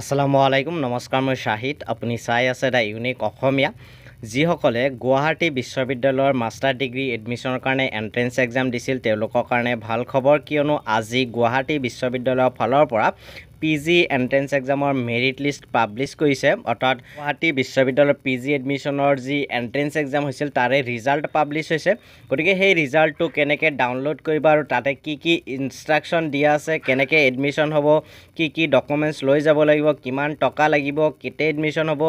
আসসালামু আলাইকুম নমস্কাৰ মই শাহিদ আপুনি চাই আছে দ্য ইউনিক অসমীয়া যিসকলে গুৱাহাটী বিশ্ববিদ্যালয়ৰ মাষ্টাৰ ডিগ্ৰী এডমিশ্যনৰ কাৰণে এণ্ট্ৰেঞ্চ এক্সাম দিছিল তেওঁলোকৰ কাৰণে ভাল খবৰ কিয়নো আজি গুৱাহাটী বিশ্ববিদ্যালয়ৰ ফালৰ পৰা পি জি এণ্ট্ৰেঞ্চ এক্সামৰ মেৰিট লিষ্ট পাব্লিছ কৰিছে অৰ্থাৎ গুৱাহাটী বিশ্ববিদ্যালয়ৰ পি জি এডমিশ্যনৰ যি এণ্ট্ৰেঞ্চ এক্সাম হৈছিল তাৰে ৰিজাল্ট পাব্লিছ হৈছে গতিকে সেই ৰিজাল্টটো কেনেকৈ ডাউনলোড কৰিব আৰু তাতে কি কি ইনষ্ট্ৰাকশ্যন দিয়া আছে কেনেকৈ এডমিশ্যন হ'ব কি কি ডকুমেণ্টছ লৈ যাব লাগিব কিমান টকা লাগিব কেতিয়া এডমিশ্যন হ'ব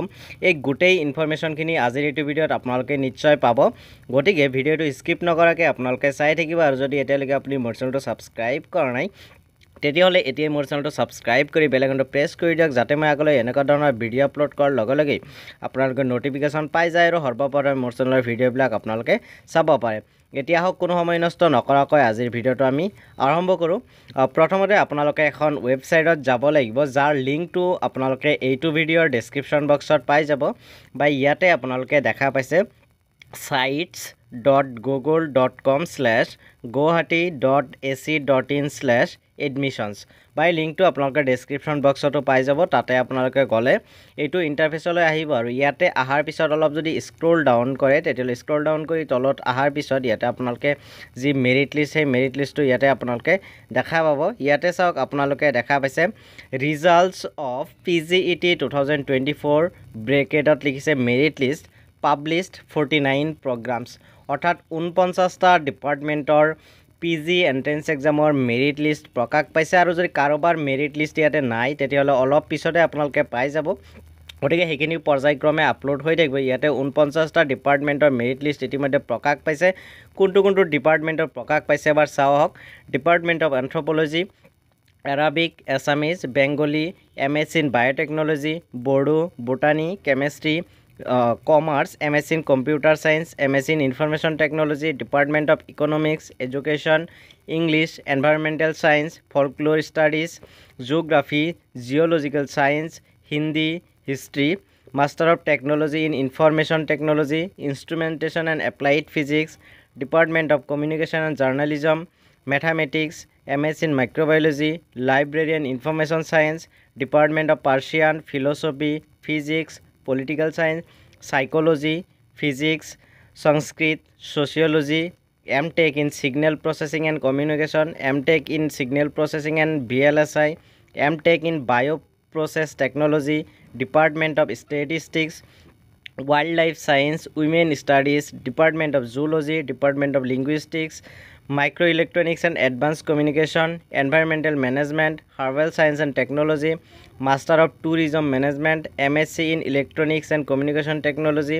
এই গোটেই ইনফৰ্মেশ্যনখিনি আজিৰ এইটো ভিডিঅ'ত আপোনালোকে নিশ্চয় পাব গতিকে ভিডিঅ'টো স্কিপ নকৰাকৈ আপোনালোকে চাই থাকিব আৰু যদি এতিয়ালৈকে আপুনি মোৰ চেনেলটো ছাবস্ক্ৰাইব কৰা নাই তেতিয়াহ'লে এতিয়াই মোৰ চেনেলটো ছাবস্ক্ৰাইব কৰি বেলেগ প্ৰেছ কৰি দিয়ক যাতে মই আগলৈ এনেকুৱা ধৰণৰ ভিডিঅ' আপলোড কৰাৰ লগে লগে আপোনালোকে ন'টিফিকেশ্যন পাই যায় আৰু সৰ্বপ্ৰথমে মোৰ চেনেলৰ ভিডিঅ'বিলাক আপোনালোকে চাব পাৰে এতিয়া হওক কোনো সময় নষ্ট নকৰাকৈ আজিৰ ভিডিঅ'টো আমি আৰম্ভ কৰোঁ প্ৰথমতে আপোনালোকে এখন ৱেবছাইটত যাব লাগিব যাৰ লিংকটো আপোনালোকে এইটো ভিডিঅ'ৰ ডেছক্ৰিপশ্যন বক্সত পাই যাব বা ইয়াতে আপোনালোকে দেখা পাইছে sites dot Google dot com slash Guwahati dot A C dot in slash admissions বা এই লিংকটো আপোনালোকে ডিছক্ৰিপশ্যন বক্সতো পাই যাব তাতে আপোনালোকে গ'লে এইটো ইণ্টাৰফেচলৈ আহিব আৰু ইয়াতে অহাৰ পিছত অলপ যদি স্ক্ৰল ডাউন কৰে তেতিয়াহ'লে স্ক্ৰল ডাউন কৰি তলত অহাৰ পিছত ইয়াতে আপোনালোকে যি মেৰিট লিষ্ট সেই মেৰিট লিষ্টটো ইয়াতে আপোনালোকে দেখা পাব ইয়াতে চাওক আপোনালোকে দেখা পাইছে results of P G E T two thousand twenty four ব্ৰেকেডত লিখিছে merit list published forty nine programmes অৰ্থাৎ ঊনপঞ্চাছটা ডিপাৰ্টমেণ্টৰ পি জি এন্ট্ৰেন্স এক্সামৰ মেৰিট লিষ্ট প্ৰকাশ পাইছে আৰু যদি কাৰোবাৰ মেৰিট লিষ্ট ইয়াতে নাই তেতিয়াহ'লে অলপ পিছতে আপোনালোকে পাই যাব গতিকে সেইখিনি পৰ্যায়ক্ৰমে আপলোড হৈ থাকিব ইয়াতে ঊনপঞ্চাছটা ডিপাৰ্টমেণ্টৰ মেৰিট লিষ্ট ইতিমধ্যে প্ৰকাশ পাইছে কোনটো কোনটো ডিপাৰ্টমেণ্টৰ প্ৰকাশ পাইছে এবাৰ চাওঁ আহক department of anthropology Arabic Assamese Bengali M S in biotechnology Bodo botany chemistry commerce M S in computer science M S in information technology department of economics education English environmental science folklore studies geography geological science Hindi history master of technology in information technology instrumentation and applied physics department of communication and journalism mathematics M S in microbiology library and information science department of Persian philosophy physics political science, psychology, physics, Sanskrit, sociology, M M.Tech in signal processing and communication, M M.Tech in signal processing and BLSI, M M.Tech in bioprocess technology, Department of Statistics, Wildlife Science, Women Studies, Department of Zoology, Department of Linguistics, micro' electronics and advance communication environmental management herbal science and technology master of tourism management M S C in electronics and communication technology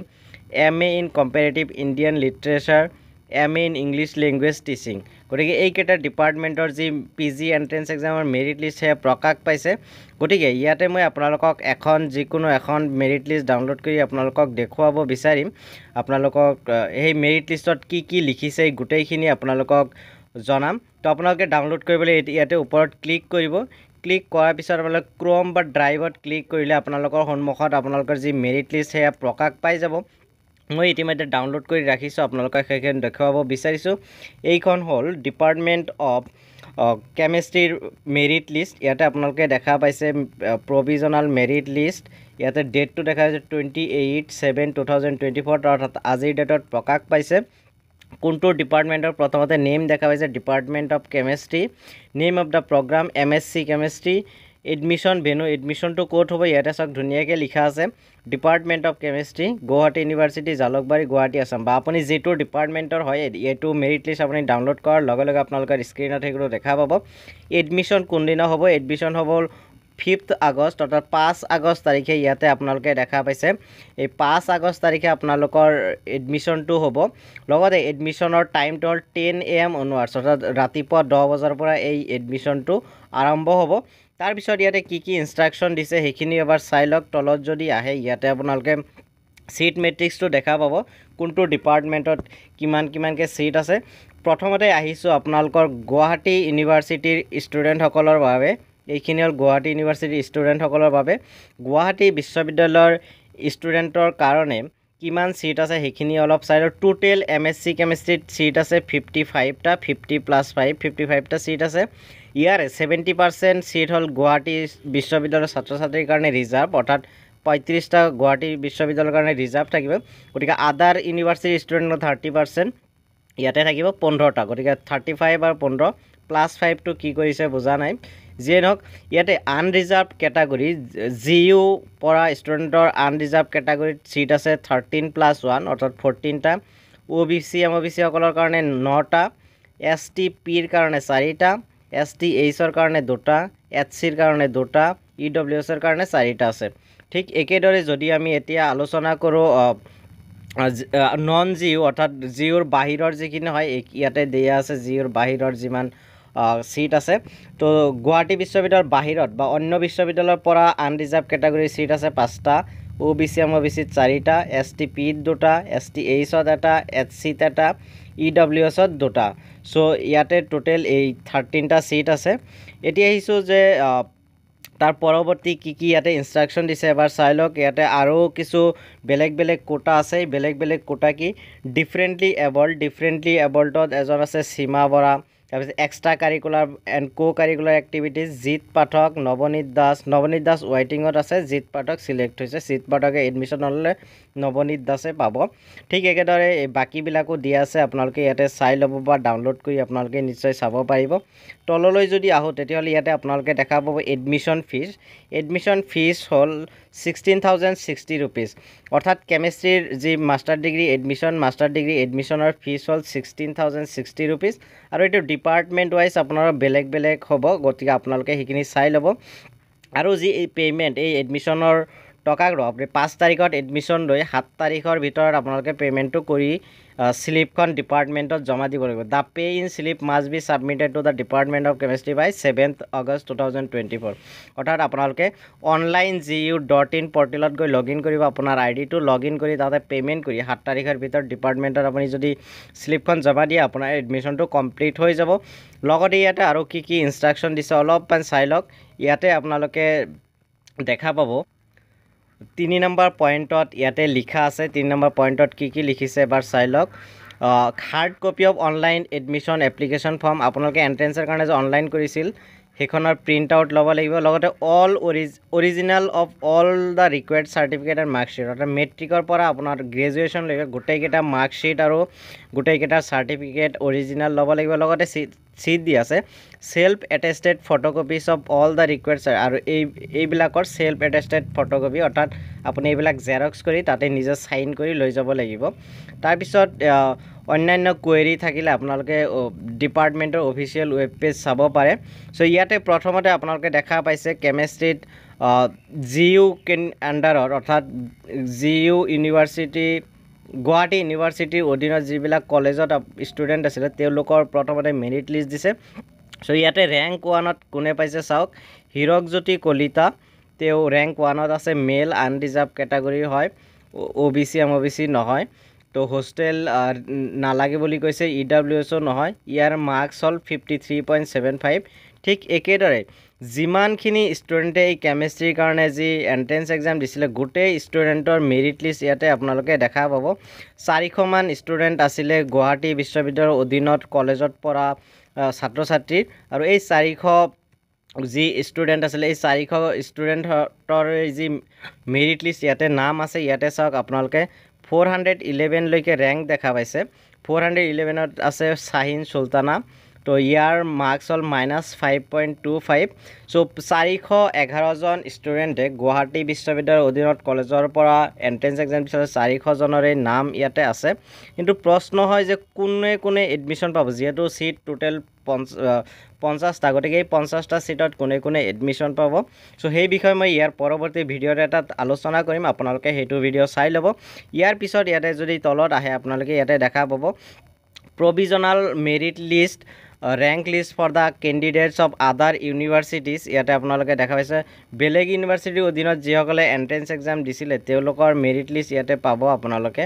M A in comparative Indian literature M A in English language teaching গতিকে এইকেইটা ডিপাৰ্টমেণ্টৰ যি P G entrance এক্সামৰ merit list সেয়া প্ৰকাশ পাইছে গতিকে ইয়াতে মই আপোনালোকক এখন যিকোনো এখন মেৰিট লিষ্ট ডাউনলোড কৰি আপোনালোকক দেখুৱাব বিচাৰিম আপোনালোকক সেই মেৰিট লিষ্টত কি কি লিখিছে গোটেইখিনি আপোনালোকক জনাম তো আপোনালোকে ডাউনলোড কৰিবলৈ ইয়াতে ওপৰত ক্লিক কৰিব ক্লিক কৰাৰ পিছত আপোনালোকে ক্ৰম বা ড্ৰাইভত ক্লিক কৰিলে আপোনালোকৰ সন্মুখত আপোনালোকৰ যি মেৰিট লিষ্ট সেয়া প্ৰকাশ পাই যাব মই ইতিমধ্যে ডাউনলোড কৰি ৰাখিছোঁ আপোনালোকক সেইখিনি দেখুৱাব বিচাৰিছোঁ এইখন হ'ল ডিপাৰ্টমেণ্ট অফ কেমেষ্ট্ৰিৰ মেৰিট লিষ্ট ইয়াতে আপোনালোকে দেখা পাইছে প্ৰভিজনেল মেৰিট লিষ্ট ইয়াতে ডেটটো দেখা পাইছে twenty eight seven two thousand twenty four অৰ্থাৎ আজিৰ ডেটত প্ৰকাশ পাইছে কোনটোৰ ডিপাৰ্টমেণ্টৰ প্ৰথমতে নেম দেখা পাইছে department of chemistry name of the program M S C chemistry admission venue এডমিশ্যনটো ক'ত হ'ব ইয়াতে চাওক ধুনীয়াকৈ লিখা আছে department of chemistry Guwahati university Jalukbari Guwahati Assam বা আপুনি যিটো ডিপাৰ্টমেণ্টৰ হয় এইটো মেৰিট লিষ্ট আপুনি ডাউনলোড কৰাৰ লগে লগে আপোনালোকৰ স্ক্ৰীণত সেইটো দেখা পাব এডমিশ্যন কোনদিনা হ'ব এডমিশ্যন হ'ব ফিফ্থ আগষ্ট অৰ্থাৎ পাঁচ আগষ্ট তাৰিখে ইয়াতে আপোনালোকে দেখা পাইছে এই পাঁচ আগষ্ট তাৰিখে আপোনালোকৰ এডমিশ্যনটো হ'ব লগতে এডমিশ্যনৰ টাইমটো হ'ল টেন এ এম অনুৱাৰ্ছ অৰ্থাৎ ৰাতিপুৱা দহ বজাৰ পৰা এই এডমিশ্যনটো আৰম্ভ হ'ব তাৰপিছত ইয়াতে কি কি ইনষ্ট্ৰাকশ্যন দিছে সেইখিনি এবাৰ চাই লওক তলত যদি আহে ইয়াতে আপোনালোকে ছিট মেট্ৰিক্সটো দেখা পাব কোনটো ডিপাৰ্টমেণ্টত কিমান কিমানকৈ ছিট আছে প্ৰথমতে আহিছোঁ আপোনালোকৰ গুৱাহাটী ইউনিভাৰ্চিটিৰ ষ্টুডেণ্টসকলৰ বাবে এইখিনি হ'ল গুৱাহাটী ইউনিভাৰ্চিটিৰ ষ্টুডেণ্টসকলৰ বাবে গুৱাহাটী বিশ্ববিদ্যালয়ৰ ষ্টুডেণ্টৰ কাৰণে কিমান ছিট আছে সেইখিনি অলপ চাই লওঁ টোটেল এম এছ চি কেমেষ্ট্ৰিত ছিট আছে ফিফটি ফাইভটা ফিফটি প্লাছ ফাইভ ফিফটি ফাইভটা ছিট আছে ইয়াৰে ছেভেণ্টি পাৰ্চেণ্ট ছিট হ'ল গুৱাহাটী বিশ্ববিদ্যালয়ৰ ছাত্ৰ ছাত্ৰীৰ কাৰণে ৰিজাৰ্ভ অৰ্থাৎ পঁয়ত্ৰিছটা গুৱাহাটী বিশ্ববিদ্যালয়ৰ কাৰণে ৰিজাৰ্ভ থাকিব গতিকে আদাৰ ইউনিভাৰ্চিটিৰ ষ্টুডেণ্টৰ থাৰ্টি পাৰ্চেণ্ট ইয়াতে থাকিব পোন্ধৰটা গতিকে থাৰ্টি ফাইভ আৰু পোন্ধৰ প্লাছ ফাইভটো কি কৰিছে বুজা নাই যিয়ে নহওক ইয়াতে আনৰিজাৰ্ভ কেটাগৰী জি ইউ পৰা ষ্টুডেণ্টৰ আনৰিজাৰ্ভ কেটাগৰীত ছিট আছে থাৰ্টিন প্লাছ ওৱান অৰ্থাৎ ফৰ্টিনটা O' B C M O' B C সকলৰ কাৰণে নটা এছ টি পিৰ কাৰণে চাৰিটা এছ টি এইচৰ কাৰণে দুটা এছ চিৰ কাৰণে দুটা ই ডব্লিউ এছৰ কাৰণে চাৰিটা আছে ঠিক একেদৰে যদি আমি এতিয়া আলোচনা কৰোঁ নন জি ইউ অৰ্থাৎ জি ইউৰ বাহিৰৰ যিখিনি হয় ইয়াতে দিয়া আছে জি ইউৰ বাহিৰৰ যিমান ছিট আছে তো গুৱাহাটী বিশ্ববিদ্যালয়ৰ বাহিৰত বা অন্য বিশ্ববিদ্যালয়ৰ পৰা আনৰিজাৰ্ভ কেটাগৰীৰ ছিট আছে পাঁচটা O B C M O' B চিত চাৰিটা এছ টি পিত দুটা এছ টি এইচত এটা এছ চিত এটা ই ডব্লিউ এছত দুটা চ' ইয়াতে টোটেল এই থাৰ্টিনটা ছিট আছে এতিয়া আহিছোঁ যে তাৰ পৰৱৰ্তী কি কি ইয়াতে ইনষ্ট্ৰাকশ্যন দিছে এবাৰ চাই লওক ইয়াতে আৰু কিছু বেলেগ বেলেগ কোটা আছে বেলেগ বেলেগ কোটা কি ডিফাৰেণ্টলি এবল্ড ডিফাৰেণ্টলি এবল্ডত এজন আছে সীমা বৰা তাৰপিছত extra curricular and co curricular activities Jit Pathak Navneet Das Navneet Das ৱাইটিঙত আছে জিৎ পাঠক চিলেক্ট হৈছে জিৎ পাঠকে এডমিশ্যন ল'লে নৱনীত দাসে পাব ঠিক একেদৰে বাকীবিলাকো দিয়া আছে আপোনালোকে ইয়াতে চাই ল'ব বা ডাউনলোড কৰি আপোনালোকে নিশ্চয় চাব পাৰিব তললৈ যদি আহোঁ তেতিয়াহ'লে ইয়াতে আপোনালোকে দেখা পাব এডমিশ্যন ফিজ এডমিশ্যন ফিজ হ'ল ছিক্সটিন থাউজেণ্ড ছিক্সটি ৰুপিজ অৰ্থাৎ কেমেষ্ট্ৰিৰ যি master degree admission master degree এডমিশ্যনৰ ফিজ হ'ল ছিক্সটিন থাউজেণ্ড ছিক্সটি ৰুপিজ আৰু এইটো ডিপাৰ্টমেণ্ট ৱাইজ আপোনাৰ বেলেগ বেলেগ হ'ব গতিকে আপোনালোকে সেইখিনি চাই ল'ব আৰু যি এই পে'মেণ্ট এই এডমিশ্যনৰ টকা গ্ৰহ আপুনি পাঁচ তাৰিখত এডমিশ্যন লৈ সাত তাৰিখৰ ভিতৰত আপোনালোকে পে'মেণ্টটো কৰি শ্লিপখন ডিপাৰ্টমেণ্টত জমা দিব লাগিব the pay in slip must be submitted to the department of chemistry by seventh August two thousand twenty four অৰ্থাৎ আপোনালোকে online G U dot in পৰ্টেলত গৈ লগ ইন কৰিব আপোনাৰ আই ডিটো লগ ইন কৰি তাতে পে'মেণ্ট কৰি সাত তাৰিখৰ ভিতৰত ডিপাৰ্টমেণ্টত আপুনি যদি শ্লিপখন জমা দিয়ে আপোনাৰ এডমিশ্যনটো কমপ্লিট হৈ যাব লগতে ইয়াতে আৰু কি কি ইনষ্ট্ৰাকশ্যন দিছে অলপমান চাই লওক ইয়াতে আপোনালোকে দেখা পাব তিনি নম্বৰ পইণ্টত ইয়াতে লিখা আছে তিনি নম্বৰ পইণ্টত কি কি লিখিছে এবাৰ চাই লওক hard copy of online admission application form আপোনালোকে এণ্ট্ৰেঞ্চৰ কাৰণে যে অনলাইন কৰিছিল সেইখনৰ প্ৰিণ্ট আউট ল'ব লাগিব লগতে all orig original of all the required certificate and marksheet অৰ্থাৎ মেট্ৰিকৰ পৰা আপোনাৰ গ্ৰেজুৱেশ্যন গ্ৰেজুৱেশ্যনলৈকে গোটেইকেইটা মাৰ্কশ্বিট আৰু গোটেইকেইটা চাৰ্টিফিকেট অৰিজিনেল ল'ব লাগিব লগতে চিট দি আছে self attested photocopies of all the required আৰু এই এইবিলাকৰ চেল্ফ এটেষ্টেড ফটোকপি অৰ্থাৎ আপুনি এইবিলাক জেৰক্স কৰি তাতে নিজে চাইন কৰি লৈ যাব লাগিব তাৰপিছত অন্যান্য কুৱেৰি থাকিলে আপোনালোকে ডিপাৰ্টমেণ্টৰ অফিচিয়েল ৱেব পেজ চাব পাৰে চ' ইয়াতে প্ৰথমতে আপোনালোকে দেখা পাইছে কেমেষ্ট্ৰিত জি ইউ কেন আণ্ডাৰত অৰ্থাৎ জি ইউ ইউনিভাৰ্চিটি গুৱাহাটী ইউনিভাৰ্চিটিৰ অধীনত যিবিলাক কলেজত ষ্টুডেণ্ট আছিলে তেওঁলোকৰ প্ৰথমতে মেৰিট লিষ্ট দিছে চ' ইয়াতে ৰেংক ওৱানত কোনে পাইছে চাওক হীৰকজ্যোতি কলিতা তেওঁ ৰেংক ওৱানত আছে মেল আনডিজাৰ্ভ কেটাগৰীৰ হয় O' B C M O' B C নহয় তো হোষ্টেল নালাগে বুলি কৈছে ই ডাব্লিউ এছ নহয় ইয়াৰ মাৰ্কছ হ'ল fifty three point seven five ঠিক একেদৰে যিমানখিনি ষ্টুডেণ্টে এই কেমেষ্ট্ৰিৰ কাৰণে যি এণ্ট্ৰেঞ্চ এক্সাম দিছিলে গোটেই ষ্টুডেণ্টৰ মেৰিট লিষ্ট ইয়াতে আপোনালোকে দেখা পাব চাৰিশমান ষ্টুডেণ্ট আছিলে গুৱাহাটী বিশ্ববিদ্যালয়ৰ অধীনত কলেজত পৰা ছাত্ৰ ছাত্ৰীৰ আৰু এই চাৰিশ যি ষ্টুডেণ্ট আছিলে এই চাৰিশ ষ্টুডেণ্টৰ যি মেৰিট লিষ্ট ইয়াতে নাম আছে ইয়াতে চাওক আপোনালোকে ফ'ৰ হাণ্ড্ৰেড ইলেভেনলৈকে ৰেংক দেখা পাইছে ফোর হাণ্ড্ৰেড ইলেভেনত আছে শাহিন চুলতানা তো ইয়াৰ মাৰ্কছ হ'ল minus five point two five চ' চাৰিশ এঘাৰজন ষ্টুডেণ্টে গুৱাহাটী বিশ্ববিদ্যালয়ৰ অধীনত কলেজৰ পৰা এণ্ট্ৰেঞ্চ এক্সাম দিছিলে চাৰিশজনৰে নাম ইয়াতে আছে কিন্তু প্ৰশ্ন হয় যে কোনে কোনে এডমিশ্যন পাব যিহেতু ছিট টোটেল পঞ্চ পঞ্চাছটা গতিকে এই পঞ্চাছটা ছিটত কোনে কোনে এডমিশ্যন পাব চ' সেই বিষয়ে মই ইয়াৰ পৰৱৰ্তী ভিডিঅ'ত এটা আলোচনা কৰিম আপোনালোকে সেইটো ভিডিঅ' চাই ল'ব ইয়াৰ পিছত ইয়াতে যদি তলত আহে আপোনালোকে ইয়াতে দেখা পাব provisional merit list rank list for the candidates of other universities ইয়াতে আপোনালোকে দেখা পাইছে বেলেগ ইউনিভাৰ্চিটিৰ অধীনত যিসকলে এণ্ট্ৰেঞ্চ এক্সাম দিছিলে তেওঁলোকৰ মেৰিট লিষ্ট ইয়াতে পাব আপোনালোকে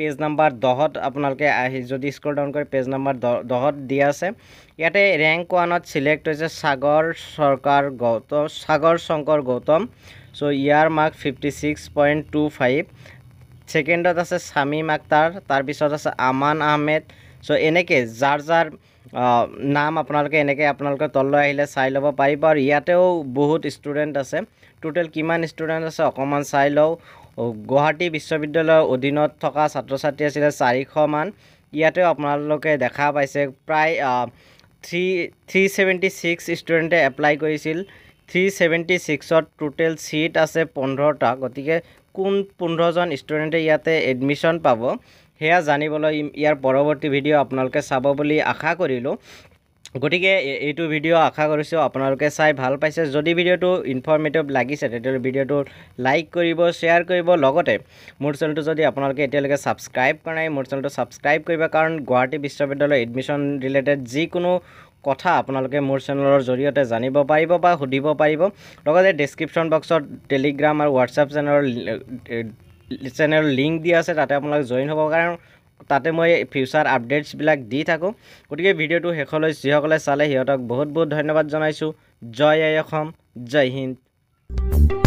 পেজ নম্বৰ দহত আপোনালোকে আহি যদি স্ক্ৰল ডাউন কৰে পেজ নম্বৰ দহ দহত দিয়া আছে ইয়াতে ৰেংক ওৱানত ছিলেক্ট হৈছে সাগৰ চৰকাৰ গৌতম সাগৰ শংকৰ গৌতম চ' ইয়াৰ mark fifty six point two five ছেকেণ্ডত আছে স্বামী মাক্তাৰ তাৰপিছত আছে আমান আহমেদ সো এনেকে যাৰ যাৰ নাম আপনাদেৰ এনেকে আপনাদেৰ তললে আহিলে চাই লব পাৰিব আর ইয়াতেও বহুত স্টুডেন্ট আছে টোটেল কিমান স্টুডেন্ট আছে অকমান চাই লও গুৱাহাটী বিশ্ববিদ্যালয়ৰ অধীনত থকা ছাত্র ছাত্রী আছিল চারিশ মান ইয়াতেও আপনাদের দেখা পাইছে প্রায় থ্রি থ্রি সেভেন্টি সিক্স স্টুডেন্টে এপ্লাই করেছিল থ্রি সেভেন্টি সিক্সত টোটেল সিট আছে পনেরোটা গতি কোন পনেরোজন স্টুডেন্টে ইয়াতে এডমিশন পাব সেয়া জানিবলৈ ইয়াৰ পৰৱৰ্তী ভিডিঅ' আপোনালোকে চাব বুলি আশা কৰিলোঁ গতিকে এইটো ভিডিঅ' আশা কৰিছোঁ আপোনালোকে চাই ভাল পাইছে যদি ভিডিঅ'টো ইনফৰ্মেটিভ লাগিছে তেতিয়াহ'লে ভিডিঅ'টো লাইক কৰিব শ্বেয়াৰ কৰিব লগতে মোৰ চেনেলটো যদি আপোনালোকে এতিয়ালৈকে ছাবস্ক্ৰাইব কৰা নাই মোৰ চেনেলটো ছাবস্ক্ৰাইব কৰিব কাৰণ গুৱাহাটী বিশ্ববিদ্যালয় এডমিশ্যন ৰিলেটেড যিকোনো কথা আপোনালোকে মোৰ চেনেলৰ জৰিয়তে জানিব পাৰিব বা সুধিব পাৰিব লগতে ডেছক্ৰিপশ্যন বক্সত টেলিগ্ৰাম আৰু হোৱাটছআপ চেনেলৰ চেনেল লিংক দিয়া আছে তাতে আপোনালোক জইন হ'ব কাৰণ তাতে মই ফিউচাৰ আপডেটছবিলাক দি থাকোঁ গতিকে ভিডিঅ'টো শেষলৈ যিসকলে চালে সিহঁতক বহুত বহুত ধন্যবাদ জনাইছোঁ জয় আই অসম জয় হিন্দ